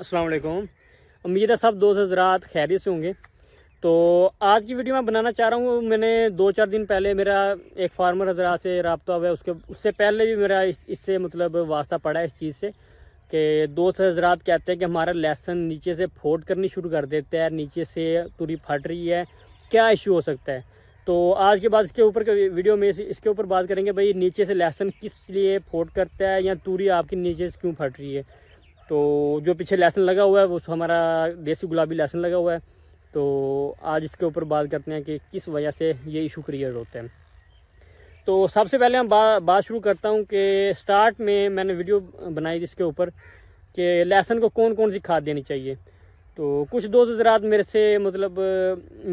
असलकुम उम्मीद है सब दोस्त हजरात खैरी से होंगे तो आज की वीडियो मैं बनाना चाह रहा हूँ मैंने दो चार दिन पहले मेरा एक फार्मर हजरात से रबता हुआ है उसके उससे पहले भी मेरा इस इससे मतलब वास्ता पड़ा है इस चीज़ से कि दोस्त हजरात कहते हैं कि हमारा लेसन नीचे से फोर्ड करनी शुरू कर देता है नीचे से तुरी फट रही है क्या इशू हो सकता है तो आज के बाद इसके ऊपर वीडियो में इसके ऊपर बात करेंगे भाई नीचे से लहसन किस लिए फोट करता है या तूरी आपकी नीचे से क्यों फट रही है तो जो पीछे लहसन लगा हुआ है वो हमारा देसी गुलाबी लहसन लगा हुआ है तो आज इसके ऊपर बात करते हैं कि किस वजह से ये इशू क्रिएट होते हैं तो सबसे पहले हम बा, बात शुरू करता हूँ कि स्टार्ट में मैंने वीडियो बनाई जिसके ऊपर कि लहसन को कौन कौन सी खाद देनी चाहिए तो कुछ दोस्त हज़रात मेरे से मतलब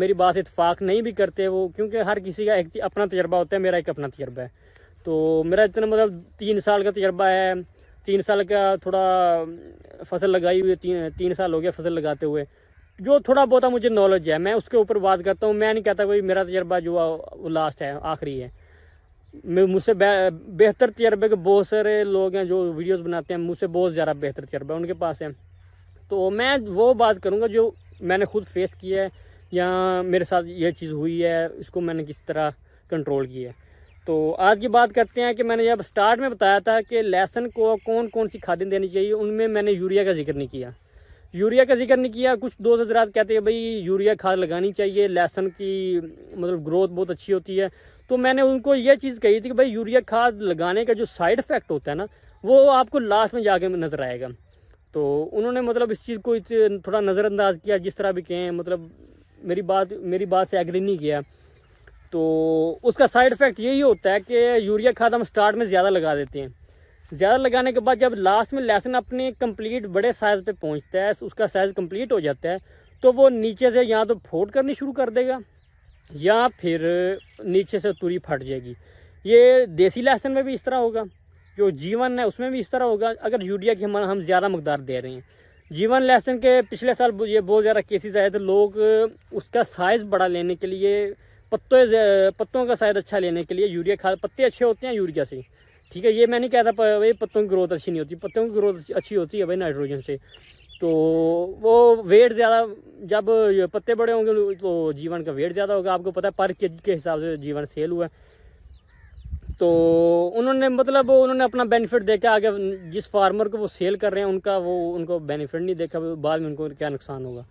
मेरी बात इतफाक़ नहीं भी करते वो क्योंकि हर किसी का एक अपना तजर्बा होता है मेरा एक अपना तजर्बा है तो मेरा इतना मतलब तीन साल का तजर्बा है तीन साल का थोड़ा फसल लगाई हुई तीन तीन साल हो गया फसल लगाते हुए जो थोड़ा बहुत मुझे नॉलेज है मैं उसके ऊपर बात करता हूँ मैं नहीं कहता भाई मेरा तजर्बा जो वो लास्ट है आखिरी है मुझसे बेहतर तजर्बे के बहुत सारे लोग हैं जो वीडियोस बनाते हैं मुझसे बहुत ज़्यादा बेहतर तजर्बा उनके पास है तो मैं वो बात करूँगा जो मैंने खुद फेस किया है या मेरे साथ ये चीज़ हुई है इसको मैंने किस तरह कंट्रोल किया है तो आज की बात करते हैं कि मैंने जब स्टार्ट में बताया था कि लहसन को कौन कौन सी खादें देनी चाहिए उनमें मैंने यूरिया का जिक्र नहीं किया यूरिया का जिक्र नहीं किया कुछ दोस्त हजरात कहते हैं भाई यूरिया खाद लगानी चाहिए लहसन की मतलब ग्रोथ बहुत अच्छी होती है तो मैंने उनको ये चीज़ कही थी कि भाई यूरिया खाद लगाने का जो साइड इफ़ेक्ट होता है ना वो आपको लास्ट में जाके नज़र आएगा तो उन्होंने मतलब इस चीज़ को थोड़ा नज़रअंदाज किया जिस तरह भी कहें मतलब मेरी बात मेरी बात से एग्री नहीं किया तो उसका साइड इफ़ेक्ट यही होता है कि यूरिया खाद हम स्टार्ट में ज़्यादा लगा देते हैं ज़्यादा लगाने के बाद जब लास्ट में लहसन अपने कंप्लीट बड़े साइज़ पे पहुंचता है उसका साइज़ कंप्लीट हो जाता है तो वो नीचे से या तो फोट करनी शुरू कर देगा या फिर नीचे से तुरी फट जाएगी ये देसी लहसन में भी इस तरह होगा जो जीवन है उसमें भी इस तरह होगा अगर यूरिया की हम हम ज़्यादा मकदार दे रहे हैं जीवन लहसन के पिछले साल ये बहुत ज़्यादा केसेस आए थे तो लोग उसका साइज़ बड़ा लेने के लिए पत्तों पत्तों का शायद अच्छा लेने के लिए यूरिया खाद पत्ते अच्छे होते हैं यूरिया से ठीक है ये मैं नहीं कहता भाई पत्तों की ग्रोथ अच्छी नहीं होती पत्तों की ग्रोथ अच्छी होती है भाई नाइट्रोजन से तो वो वेट ज़्यादा जब पत्ते बड़े होंगे तो जीवन का वेट ज़्यादा होगा आपको पता है पर के जी के हिसाब से जीवन सेल हुआ है तो उन्होंने मतलब उन्होंने अपना बेनिफिट देखा आगे जिस फार्मर को वो सेल कर रहे हैं उनका वो उनको बेनिफिट नहीं देखा बाद में उनको क्या नुकसान होगा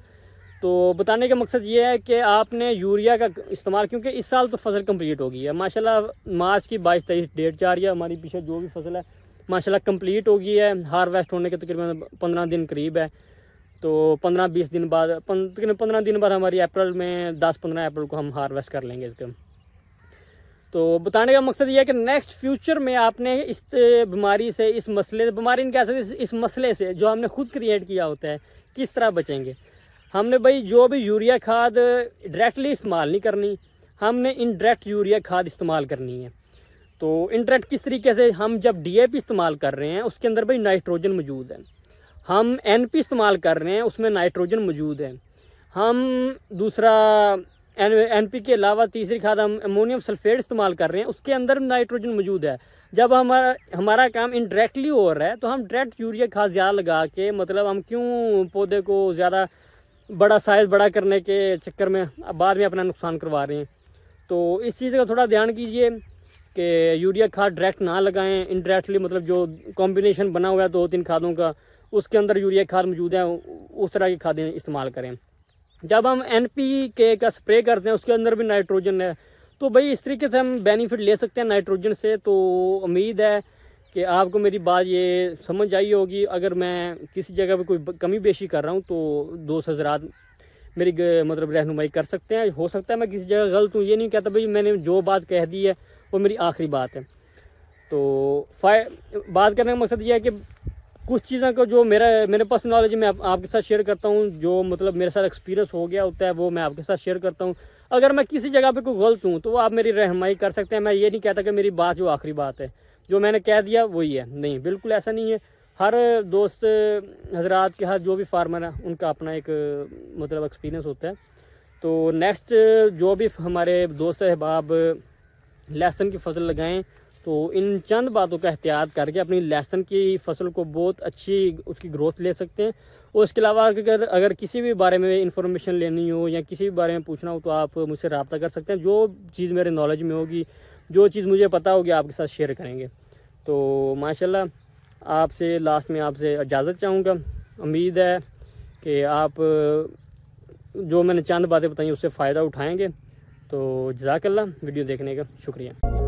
तो बताने का मकसद ये है कि आपने यूरिया का इस्तेमाल क्योंकि इस साल तो फसल कंप्लीट हो गई है माशाल्लाह मार्च की बाईस तेईस डेट जा रही है हमारी पीछे जो भी फसल है माशाल्लाह कंप्लीट हो गई है हार्वेस्ट होने के तकरीबन पंद्रह दिन करीब है तो पंद्रह बीस दिन बाद तकरीबन पंद्रह दिन बाद हमारी अप्रैल में दस पंद्रह अप्रैल को हम हारवेस्ट कर लेंगे इसके तो बताने का मकसद ये है कि नेक्स्ट फ्यूचर में आपने इस बीमारी से इस मसले बीमारी इनके इस मसले से जो हमने खुद क्रिएट किया होता है किस तरह बचेंगे हमने भाई जो भी यूरिया खाद डायरेक्टली इस्तेमाल नहीं करनी हमने इनडायरेक्ट यूरिया खाद इस्तेमाल करनी है तो इनडायरेक्ट किस तरीके से हम जब डीएपी इस्तेमाल कर रहे हैं उसके अंदर भाई नाइट्रोजन मौजूद है हम एनपी इस्तेमाल कर रहे हैं उसमें नाइट्रोजन मौजूद है हम दूसरा एन एन पी के अलावा तीसरी खाद हम अमोनियम सल्फेट इस्तेमाल कर रहे हैं उसके अंदर नाइट्रोजन मौजूद है जब हमारा हमारा काम इनडायरेक्टली हो रहा है तो हम डायरेक्ट यूरिया खाद ज़्यादा लगा के मतलब हम क्यों पौधे को ज़्यादा बड़ा साइज़ बड़ा करने के चक्कर में बाद में अपना नुकसान करवा रहे हैं तो इस चीज़ का थोड़ा ध्यान कीजिए कि यूरिया खाद डायरेक्ट ना लगाएं इनडायरेक्टली मतलब जो कॉम्बिनेशन बना हुआ है दो तीन खादों का उसके अंदर यूरिया खाद मौजूद है उस तरह की खादें इस्तेमाल करें जब हम एन पी के का स्प्रे करते हैं उसके अंदर भी नाइट्रोजन है तो भाई इस तरीके से हम बेनिफिट ले सकते हैं नाइट्रोजन से तो उम्मीद है कि आपको मेरी बात ये समझ आई होगी अगर मैं किसी जगह पे कोई कमी बेशी कर रहा हूँ तो दोस्त हजरात मेरी मतलब रहनुमाई कर सकते हैं हो सकता है मैं किसी जगह गलत हूँ ये नहीं कहता भाई मैंने जो बात कह दी है वो मेरी आखिरी बात है तो फाय बात करने का मकसद ये है कि कुछ चीज़ों को जो मेरा मेरे पास नॉलेज मैं आप, आपके साथ शेयर करता हूँ जो मतलब मेरे साथ एक्सपीरियंस हो गया होता है वो मैं आपके साथ शेयर करता हूँ अगर मैं किसी जगह पे कोई गलत हूँ तो वो आप मेरी रहनमाई कर सकते हैं मैं ये नहीं कहता कि मेरी बात जो आखिरी बात है जो मैंने कह दिया वही है नहीं बिल्कुल ऐसा नहीं है हर दोस्त हजरात के हाथ जो भी फार्मर है उनका अपना एक मतलब एक्सपीरियंस होता है तो नेक्स्ट जो भी हमारे दोस्त अहबाब लहसन की फसल लगाएं तो इन चंद बातों का एहतियात करके अपनी लहसन की फसल को बहुत अच्छी उसकी ग्रोथ ले सकते हैं और उसके अलावा अगर अगर किसी भी बारे में इंफॉर्मेशन लेनी हो या किसी भी बारे में पूछना हो तो आप मुझसे रबता कर सकते हैं जो चीज़ मेरे नॉलेज में होगी जो चीज़ मुझे पता होगी आपके साथ शेयर करेंगे तो माशाल्लाह आपसे लास्ट में आपसे इजाज़त चाहूँगा उम्मीद है कि आप जो मैंने चंद बातें बताई उससे फ़ायदा उठाएँगे तो जजाकल्ला वीडियो देखने का शुक्रिया